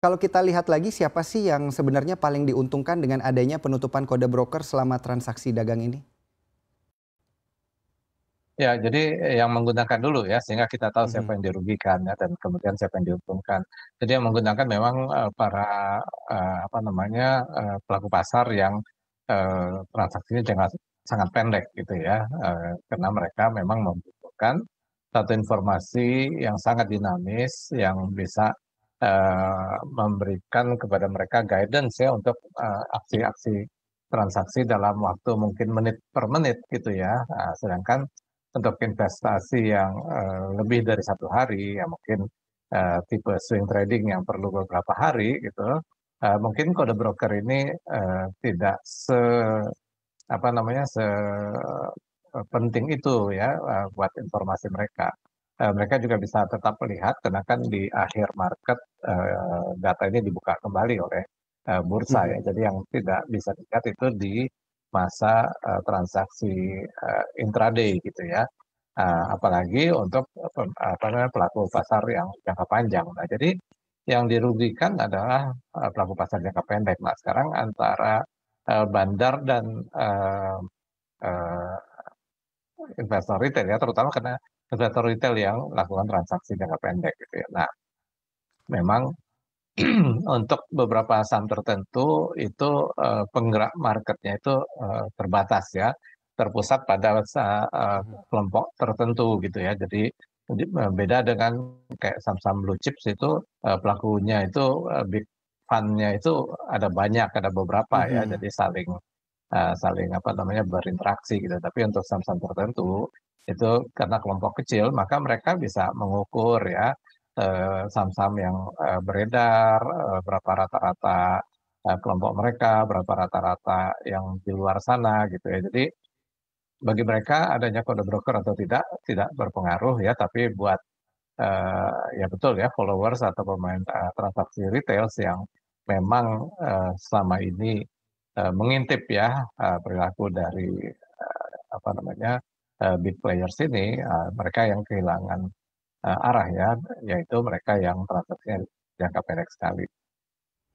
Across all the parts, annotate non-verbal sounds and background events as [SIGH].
Kalau kita lihat lagi siapa sih yang sebenarnya paling diuntungkan dengan adanya penutupan kode broker selama transaksi dagang ini? Ya, jadi eh, yang menggunakan dulu ya, sehingga kita tahu siapa mm-hmm. yang dirugikan ya, dan kemudian siapa yang diuntungkan. Jadi yang menggunakan memang uh, para uh, apa namanya uh, pelaku pasar yang uh, transaksinya jangan sangat pendek gitu ya, uh, karena mereka memang membutuhkan satu informasi yang sangat dinamis yang bisa uh, memberikan kepada mereka guidance ya untuk eh, aksi-aksi uh, transaksi dalam waktu mungkin menit per menit gitu ya. Nah, sedangkan untuk investasi yang uh, lebih dari satu hari, ya mungkin uh, tipe swing trading yang perlu beberapa hari gitu, uh, mungkin kode broker ini uh, tidak se apa namanya se penting itu ya uh, buat informasi mereka. Eh, mereka juga bisa tetap melihat karena kan di akhir market eh, data ini dibuka kembali oleh eh, bursa ya. Mm-hmm. Jadi yang tidak bisa dilihat itu di masa transaksi intraday gitu ya. apalagi untuk apa namanya pelaku pasar yang jangka panjang. Nah, jadi yang dirugikan adalah pelaku pasar jangka pendek. Nah, sekarang antara bandar dan investor retail ya, terutama karena investor retail yang melakukan transaksi jangka pendek gitu ya. Nah, memang [CLEARS THROAT] untuk beberapa saham tertentu itu uh, penggerak marketnya itu uh, terbatas ya, terpusat pada uh, kelompok tertentu gitu ya. Jadi beda dengan kayak saham-saham blue chips itu uh, pelakunya itu uh, big fund-nya itu ada banyak, ada beberapa mm -hmm. ya. Mm-hmm. Jadi saling uh, saling apa namanya berinteraksi gitu. Tapi untuk saham-saham tertentu itu karena kelompok kecil maka mereka bisa mengukur ya eh, saham-saham yang eh, beredar eh, berapa rata-rata kelompok mereka berapa rata-rata yang di luar sana gitu ya jadi bagi mereka adanya kode broker atau tidak tidak berpengaruh ya tapi buat ya betul ya followers atau pemain transaksi retail yang memang selama ini mengintip ya perilaku dari apa namanya Eh, big players ini eh, mereka yang kehilangan eh, arah ya, yaitu mereka yang transaksinya jangka pendek sekali.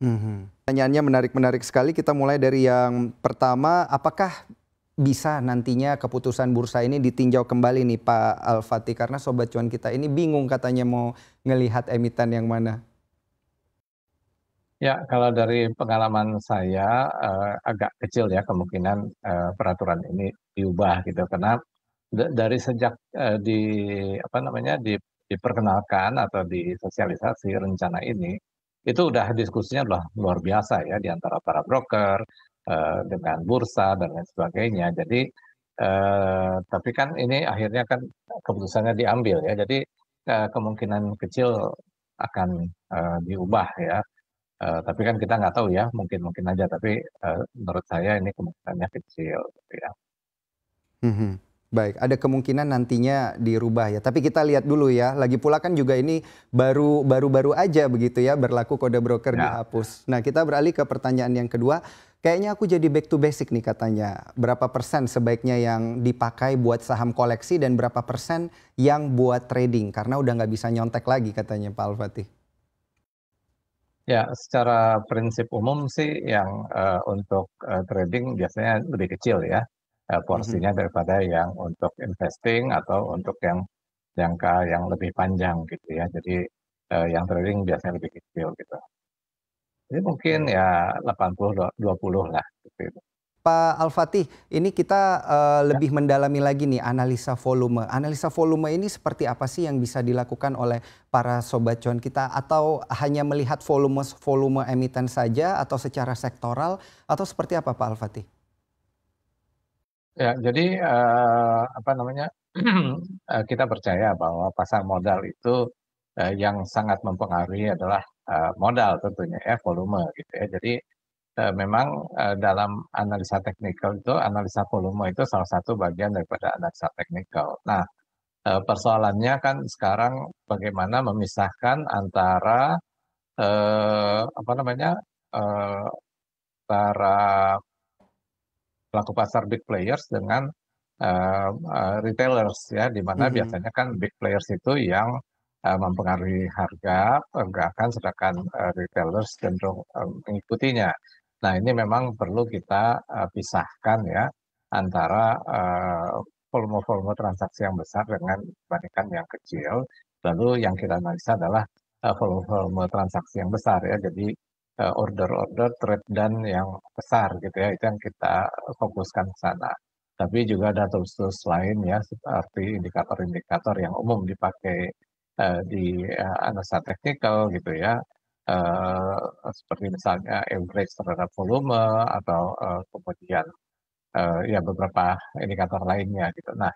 Hmm. menarik-menarik sekali. Kita mulai dari yang pertama, apakah bisa nantinya keputusan bursa ini ditinjau kembali nih Pak Al-Fatih karena sobat cuan kita ini bingung katanya mau ngelihat emiten yang mana. Ya, kalau dari pengalaman saya eh, agak kecil ya kemungkinan eh, peraturan ini diubah gitu karena dari sejak eh, di apa namanya di, diperkenalkan atau disosialisasi rencana ini itu udah diskusinya udah luar biasa ya di antara para broker eh, dengan bursa dan lain sebagainya. Jadi eh, tapi kan ini akhirnya kan keputusannya diambil ya, jadi eh, kemungkinan kecil akan eh, diubah ya. Eh, tapi kan kita nggak tahu ya, mungkin mungkin aja. Tapi eh, menurut saya ini kemungkinannya kecil, gitu ya. Mm -hmm. hmm. Baik, ada kemungkinan nantinya dirubah ya. Tapi kita lihat dulu ya. Lagi pula kan juga ini baru baru aja begitu ya berlaku kode broker ya. dihapus. Nah, kita beralih ke pertanyaan yang kedua. Kayaknya aku jadi back to basic nih katanya. Berapa persen sebaiknya yang dipakai buat saham koleksi dan berapa persen yang buat trading karena udah nggak bisa nyontek lagi katanya Pak Al-Fatih. Ya, secara prinsip umum sih yang uh, untuk uh, trading biasanya lebih kecil ya uh, porsinya mm-hmm. daripada yang untuk investing atau untuk yang jangka yang lebih panjang gitu ya. Jadi uh, yang trading biasanya lebih kecil gitu. Jadi mungkin ya 80 20 lah gitu. Pak Al-Fatih, ini kita uh, lebih ya. mendalami lagi nih analisa volume. Analisa volume ini seperti apa sih yang bisa dilakukan oleh para sobat cuan kita atau hanya melihat volume volume emiten saja atau secara sektoral atau seperti apa Pak Al-Fatih? Ya, jadi eh, apa namanya? [CLEARS THROAT] Eh, kita percaya bahwa pasar modal itu eh, yang sangat mempengaruhi adalah eh, modal tentunya ya, volume gitu ya. Jadi eh, memang eh, dalam analisa teknikal itu analisa volume itu salah satu bagian daripada analisa teknikal. Nah, eh, persoalannya kan sekarang bagaimana memisahkan antara eh, apa namanya? Eh, antara pelaku pasar big players dengan uh, retailers ya di mana mm -hmm. biasanya kan big players itu yang uh, mempengaruhi harga pergerakan sedangkan uh, retailers cenderung uh, mengikutinya. Nah, ini memang perlu kita uh, pisahkan ya antara volume-volume uh, transaksi yang besar dengan dibandingkan yang kecil. Lalu yang kita analisa adalah volume-volume uh, transaksi yang besar ya. Jadi Eh, order-order trade dan yang besar gitu ya, itu yang kita fokuskan ke sana. Tapi juga ada tools-tools lain ya, seperti indikator-indikator yang umum dipakai uh, di uh, analisa teknikal gitu ya, uh, seperti misalnya average terhadap volume atau uh, kemudian uh, ya beberapa indikator lainnya gitu. Nah,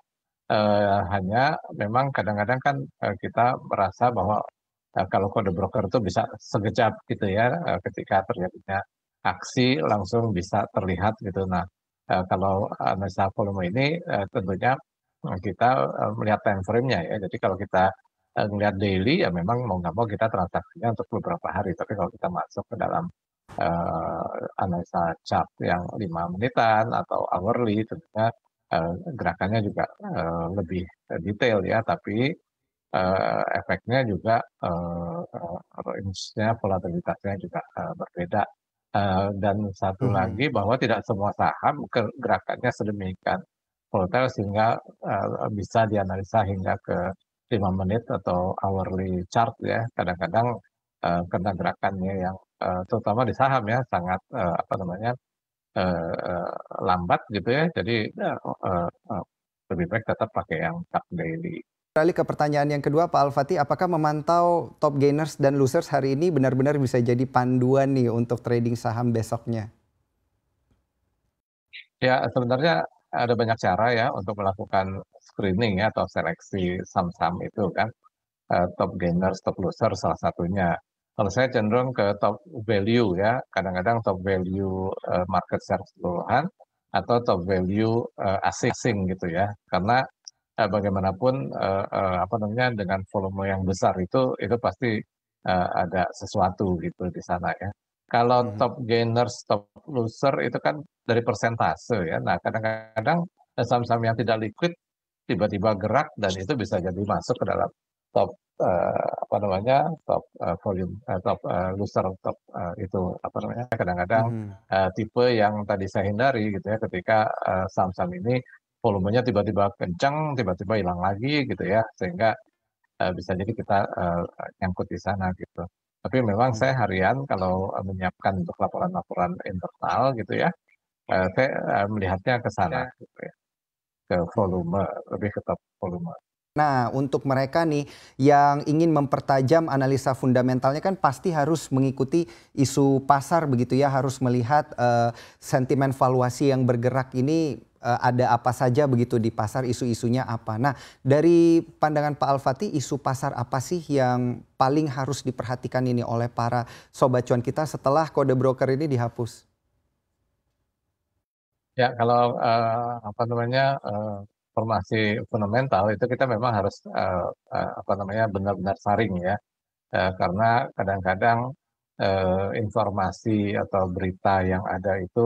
uh, hanya memang kadang-kadang kan uh, kita merasa bahwa Nah, kalau kode broker itu bisa sekejap gitu ya eh, ketika terjadinya aksi langsung bisa terlihat gitu. Nah eh, kalau analisa eh, volume ini tentunya kita melihat time frame-nya ya. Jadi kalau kita melihat daily ya memang mau nggak mau kita transaksinya untuk beberapa hari. Tapi kalau kita masuk ke dalam uh, analisa chart yang lima menitan atau hourly tentunya uh, gerakannya juga uh, lebih detail ya. Tapi uh, efeknya juga uh, uh, volatilitasnya juga uh, berbeda uh, dan satu hmm. lagi bahwa tidak semua saham gerakannya sedemikian volatil sehingga uh, bisa dianalisa hingga ke lima menit atau hourly chart ya kadang-kadang uh, karena gerakannya yang uh, terutama di saham ya sangat uh, apa namanya uh, lambat gitu ya jadi uh, uh, lebih baik tetap pakai yang chart daily beralih ke pertanyaan yang kedua Pak Alfati, apakah memantau top gainers dan losers hari ini benar-benar bisa jadi panduan nih untuk trading saham besoknya? Ya, sebenarnya ada banyak cara ya untuk melakukan screening ya atau seleksi saham-saham itu kan. Uh, top gainers, top losers salah satunya. Kalau saya cenderung ke top value ya, kadang-kadang top value uh, market share keseluruhan atau top value uh, asing-asing gitu ya. Karena eh, bagaimanapun eh, eh, apa namanya dengan volume yang besar itu itu pasti eh, ada sesuatu gitu di sana ya. Kalau hmm. top gainers, top loser itu kan dari persentase ya. Nah kadang-kadang eh, saham-saham yang tidak liquid tiba-tiba gerak dan itu bisa jadi masuk ke dalam top eh, apa namanya top eh, volume eh, top eh, loser top eh, itu apa namanya kadang-kadang hmm. eh, tipe yang tadi saya hindari gitu ya ketika eh, saham-saham ini volumenya tiba-tiba kencang, tiba-tiba hilang lagi gitu ya, sehingga uh, bisa jadi kita uh, nyangkut di sana gitu. Tapi memang saya harian kalau menyiapkan untuk laporan-laporan internal gitu ya, uh, saya uh, melihatnya ke sana ya. gitu ya, ke volume, lebih ke volume. Nah, untuk mereka nih yang ingin mempertajam analisa fundamentalnya kan pasti harus mengikuti isu pasar begitu ya, harus melihat uh, sentimen valuasi yang bergerak ini uh, ada apa saja begitu di pasar, isu-isunya apa. Nah, dari pandangan Pak Alfati, isu pasar apa sih yang paling harus diperhatikan ini oleh para sobat cuan kita setelah kode broker ini dihapus? Ya, kalau uh, apa namanya uh, informasi fundamental itu kita memang harus uh, uh, apa namanya benar-benar saring ya uh, karena kadang-kadang uh, informasi atau berita yang ada itu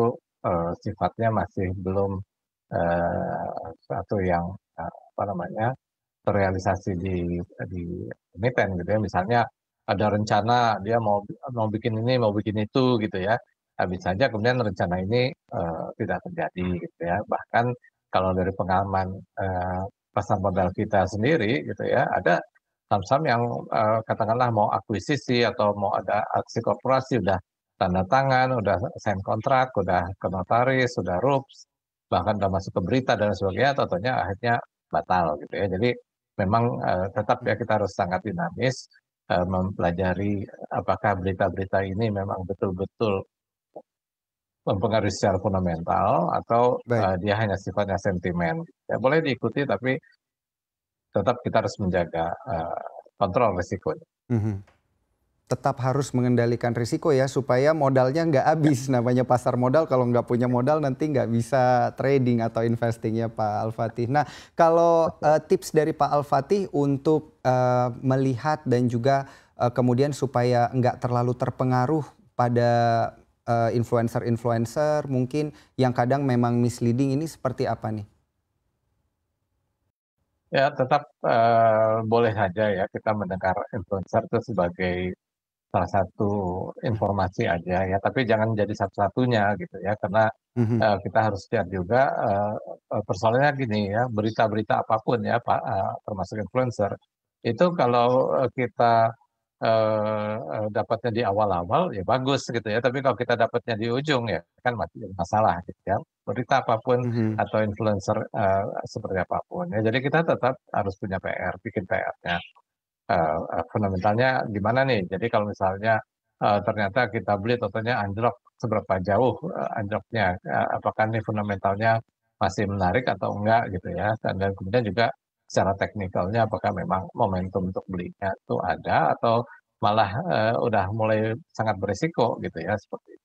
uh, sifatnya masih belum uh, satu yang uh, apa namanya terrealisasi di di emiten gitu ya misalnya ada rencana dia mau mau bikin ini mau bikin itu gitu ya habis nah, saja kemudian rencana ini uh, tidak terjadi gitu ya bahkan kalau dari pengalaman uh, pasar modal kita sendiri gitu ya ada saham-saham yang uh, katakanlah mau akuisisi atau mau ada aksi korporasi udah tanda tangan, udah sign kontrak, udah ke notaris, sudah rups, bahkan udah masuk ke berita dan sebagainya, tentunya akhirnya batal gitu ya. Jadi memang uh, tetap ya kita harus sangat dinamis uh, mempelajari apakah berita-berita ini memang betul-betul mempengaruhi secara fundamental atau uh, dia hanya sifatnya sentimen. Ya, boleh diikuti tapi tetap kita harus menjaga uh, kontrol risiko. Mm -hmm. Tetap harus mengendalikan risiko ya supaya modalnya nggak habis. Ya. Namanya pasar modal kalau nggak punya modal nanti nggak bisa trading atau investing ya Pak Al-Fatih. Nah kalau uh, tips dari Pak Al-Fatih untuk uh, melihat dan juga uh, kemudian supaya nggak terlalu terpengaruh pada Eh, influencer-influencer mungkin yang kadang memang misleading ini seperti apa nih? Ya tetap uh, boleh saja ya kita mendengar influencer itu sebagai salah satu informasi aja ya, tapi jangan jadi satu-satunya gitu ya karena mm-hmm. uh, kita harus lihat juga uh, persoalannya gini ya berita-berita apapun ya pak uh, termasuk influencer itu kalau kita Eh, eh, dapatnya di awal-awal ya bagus gitu ya tapi kalau kita dapatnya di ujung ya kan masih masalah gitu ya berita apapun mm -hmm. atau influencer eh, seperti apapun ya jadi kita tetap harus punya PR bikin PR-nya eh, eh, fundamentalnya gimana nih jadi kalau misalnya eh, ternyata kita beli totalnya anjlok seberapa jauh eh, anjloknya eh, apakah nih fundamentalnya masih menarik atau enggak gitu ya dan, dan kemudian juga secara teknikalnya apakah memang momentum untuk belinya itu ada atau malah uh, udah mulai sangat berisiko gitu ya seperti